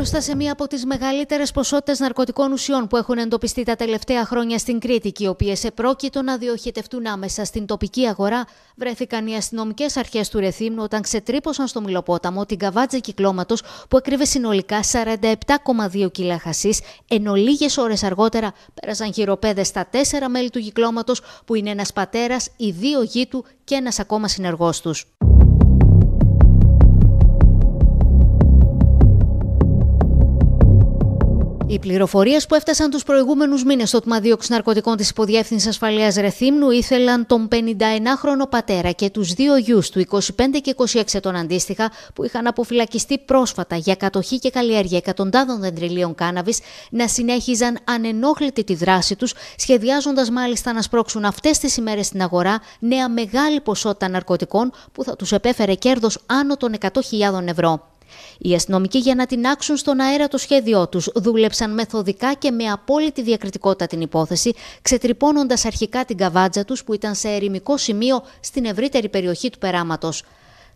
μπροστά σε μία από τις μεγαλύτερες ποσότητες ναρκωτικών ουσιών που έχουν εντοπιστεί τα τελευταία χρόνια στην Κρήτη και οι οποίες επρόκειτο να διοχετευτούν άμεσα στην τοπική αγορά, βρέθηκαν οι αστυνομικές αρχές του Ρεθύμνου όταν ξετρύπωσαν στο Μιλοπόταμο την καβάτζα κυκλώματος που έκρυβε συνολικά 47,2 κιλά χασή, ενώ λίγες ώρες αργότερα πέρασαν χειροπέδες στα τέσσερα μέλη του κυκλώματος που είναι ένας πατέρας, οι δύο γη του και ένας ακόμα συνεργός τους. Οι πληροφορίες που έφτασαν τους προηγούμενους μήνες στο τμήμα δίωξη ναρκωτικών της Υποδιεύθυνσης Ασφαλείας Ρεθύμνου ήθελαν τον 51χρονο πατέρα και τους δύο γιους του 25 και 26 ετών αντίστοιχα, που είχαν αποφυλακιστεί πρόσφατα για κατοχή και καλλιέργεια εκατοντάδων δεντριλίων κάναβης, να συνέχιζαν ανενόχλητη τη δράση τους, σχεδιάζοντας μάλιστα να σπρώξουν αυτές τις ημέρες στην αγορά νέα μεγάλη ποσότητα ναρκωτικών που θα τους επέφερε κέρδος άνω των 100.000 ευρώ. Οι αστυνομικοί για να την άξουν στον αέρα το σχέδιό τους δούλεψαν μεθοδικά και με απόλυτη διακριτικότητα την υπόθεση, ξετρυπώνοντας αρχικά την καβάντζα τους που ήταν σε ερημικό σημείο στην ευρύτερη περιοχή του περάματος.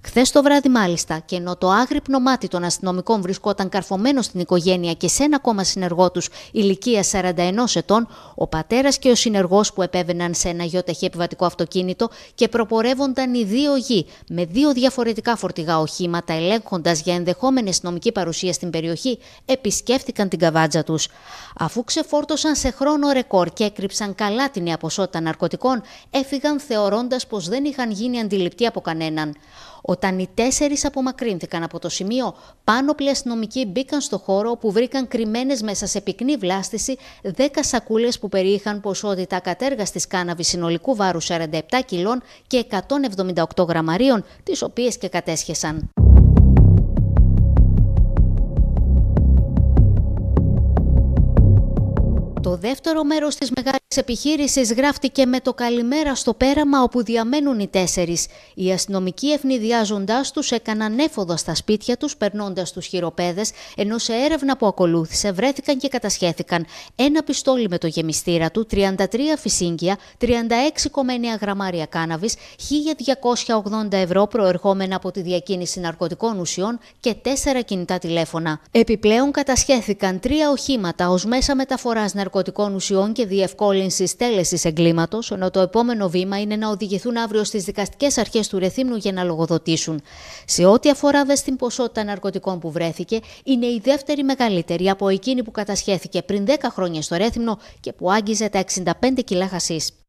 Χθες το βράδυ, μάλιστα, και ενώ το άγρυπνο μάτι των αστυνομικών βρισκόταν καρφωμένο στην οικογένεια και σε ένα ακόμα συνεργό τους ηλικία 41 ετών, ο πατέρας και ο συνεργός που επέβαιναν σε ένα γιοταχή επιβατικό αυτοκίνητο και προπορεύονταν οι δύο γη με δύο διαφορετικά φορτηγά οχήματα, ελέγχοντας για ενδεχόμενη αστυνομική παρουσία στην περιοχή, επισκέφτηκαν την καβάτζα τους. Αφού ξεφόρτωσαν σε χρόνο ρεκόρ και έκρυψαν καλά την νέα ναρκωτικών, έφυγαν θεωρώντας πως δεν είχαν γίνει αντιληπτοί από κανέναν. Όταν οι τέσσερις απομακρύνθηκαν από το σημείο, πάνωπλοι αστυνομικοί μπήκαν στο χώρο όπου βρήκαν κρυμμένες μέσα σε πυκνή βλάστηση 10 σακούλες που περιείχαν ποσότητα κατέργαστης κάναβης συνολικού βάρους 47 κιλών και 178 γραμμαρίων, τις οποίες και κατέσχεσαν. Το δεύτερο μέρος της μεγάλης επιχείρησης γράφτηκε με το καλημέρα στο πέραμα όπου διαμένουν οι τέσσερις. Οι αστυνομικοί ευνηδιάζοντάς τους έκαναν έφοδο στα σπίτια τους περνώντας τους χειροπέδες, ενώ σε έρευνα που ακολούθησε βρέθηκαν και κατασχέθηκαν ένα πιστόλι με το γεμιστήρα του, 33 φυσίγγια, 36,9 γραμμάρια κάναβης, 1280 ευρώ προερχόμενα από τη διακίνηση ναρκωτικών ουσιών και τέσσερα κινητά τηλέφωνα. Επιπλέον κατασχέθηκαν τρία οχήματα ως μέσα μεταφοράς ναρκωτικών ναρκωτικών ουσιών και διευκόλυνσης τέλεσης εγκλήματος, ενώ το επόμενο βήμα είναι να οδηγηθούν αύριο στις δικαστικές αρχές του Ρεθύμνου για να λογοδοτήσουν. Σε ό,τι αφορά δε στην ποσότητα ναρκωτικών που βρέθηκε, είναι η δεύτερη μεγαλύτερη από εκείνη που κατασχέθηκε πριν 10 χρόνια στο Ρέθυμνο και που άγγιζε τα 65 κιλά χασίσπ.